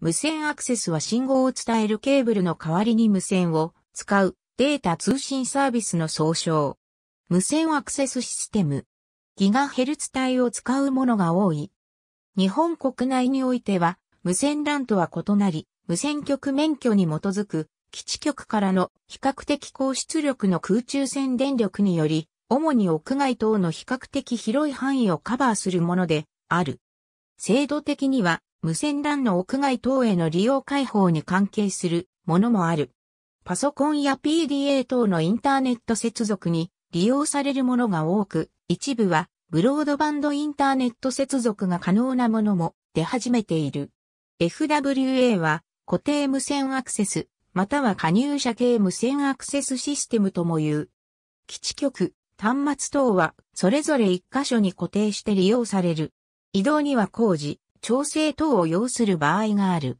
無線アクセスは信号を伝えるケーブルの代わりに無線を使うデータ通信サービスの総称。無線アクセスシステム。ギガヘルツ帯を使うものが多い。日本国内においては、無線 LAN とは異なり、無線局免許に基づく、基地局からの比較的高出力の空中線電力により、主に屋外等の比較的広い範囲をカバーするものである。制度的には無線 LAN の屋外等への利用開放に関係するものもある。パソコンや PDA 等のインターネット接続に利用されるものが多く、一部はブロードバンドインターネット接続が可能なものも出始めている。FWA は固定無線アクセス、または加入者系無線アクセスシステムとも言う。基地局、端末等はそれぞれ一箇所に固定して利用される。移動には工事、調整等を要する場合がある。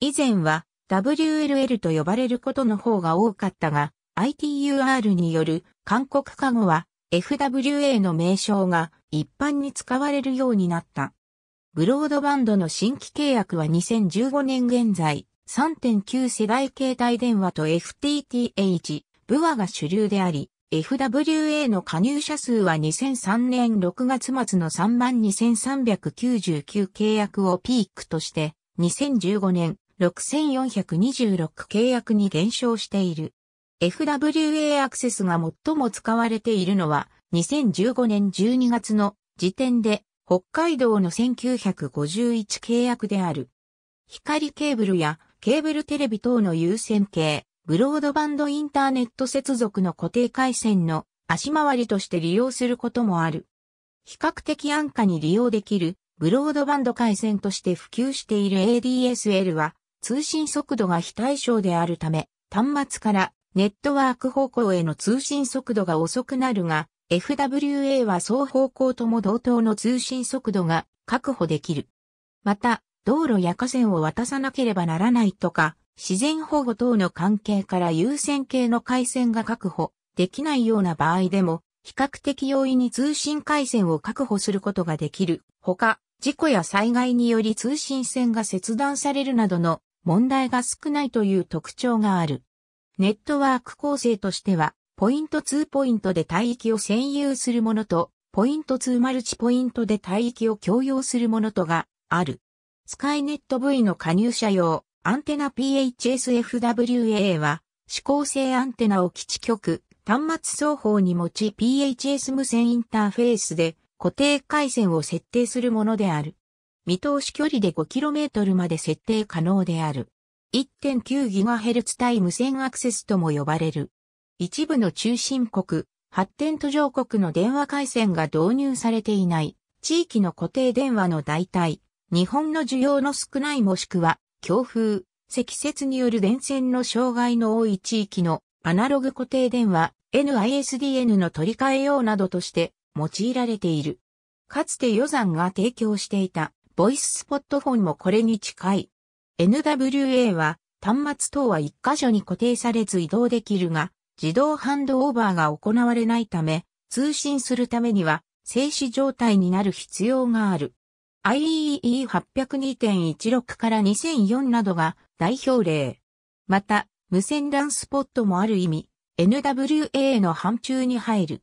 以前は WLL と呼ばれることの方が多かったが、ITUR による韓国化後は FWA の名称が一般に使われるようになった。ブロードバンドの新規契約は2015年現在、3.9世代携帯電話と FTTH、ブアが主流であり、FWA の加入者数は2003年6月末の3万2399契約をピークとして、2015年6426契約に減少している。FWA アクセスが最も使われているのは、2015年12月の時点で、北海道の1951契約である。光ケーブルやケーブルテレビ等の優先系、ブロードバンドインターネット接続の固定回線の足回りとして利用することもある。比較的安価に利用できるブロードバンド回線として普及している ADSL は通信速度が非対称であるため端末からネットワーク方向への通信速度が遅くなるが FWA は双方向とも同等の通信速度が確保できる。また道路や河川を渡さなければならないとか自然保護等の関係から優先系の回線が確保できないような場合でも、比較的容易に通信回線を確保することができる。ほか、事故や災害により通信線が切断されるなどの問題が少ないという特徴がある。ネットワーク構成としては、ポイント2ポイントで帯域を占有するものと、ポイント2マルチポイントで帯域を共用するものとがある。スカイネット V の加入者用、アンテナ PHSFWA は、指向性アンテナを基地局、端末双方に持ち PHS 無線インターフェースで固定回線を設定するものである。見通し距離で 5km まで設定可能である。1.9GHz 対無線アクセスとも呼ばれる。一部の中心国、発展途上国の電話回線が導入されていない、地域の固定電話の代替、日本の需要の少ないもしくは強風、積雪による電線の障害の多い地域のアナログ固定電話 NISDN の取り替え用などとして用いられている。かつて予算が提供していたボイススポットフォンもこれに近い。NWA は端末等は一箇所に固定されず移動できるが自動ハンドオーバーが行われないため通信するためには静止状態になる必要がある。IEE802.16 から2004などが代表例。また、無線 LAN スポットもある意味、NWA の範疇に入る。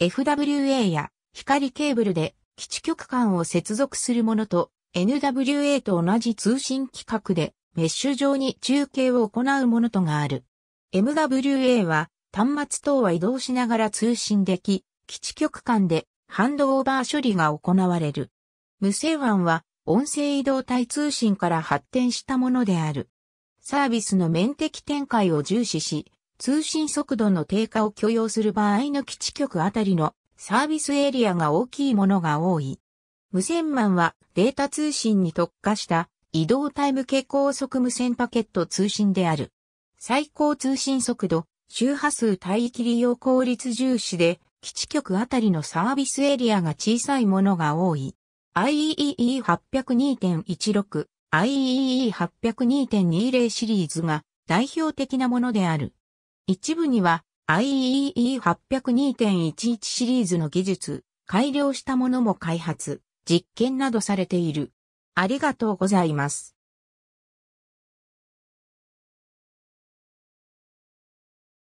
FWA や光ケーブルで基地局間を接続するものと NWA と同じ通信規格でメッシュ上に中継を行うものとがある。MWA は端末等は移動しながら通信でき、基地局間でハンドオーバー処理が行われる。無線腕 a n は音声移動体通信から発展したものである。サービスの面的展開を重視し、通信速度の低下を許容する場合の基地局あたりのサービスエリアが大きいものが多い。無線 WAN はデータ通信に特化した移動タイム系高速無線パケット通信である。最高通信速度、周波数帯域利用効率重視で、基地局あたりのサービスエリアが小さいものが多い。IEEE802.16、IEEE802.20 シリーズが代表的なものである。一部には IEEE802.11 シリーズの技術、改良したものも開発、実験などされている。ありがとうございます。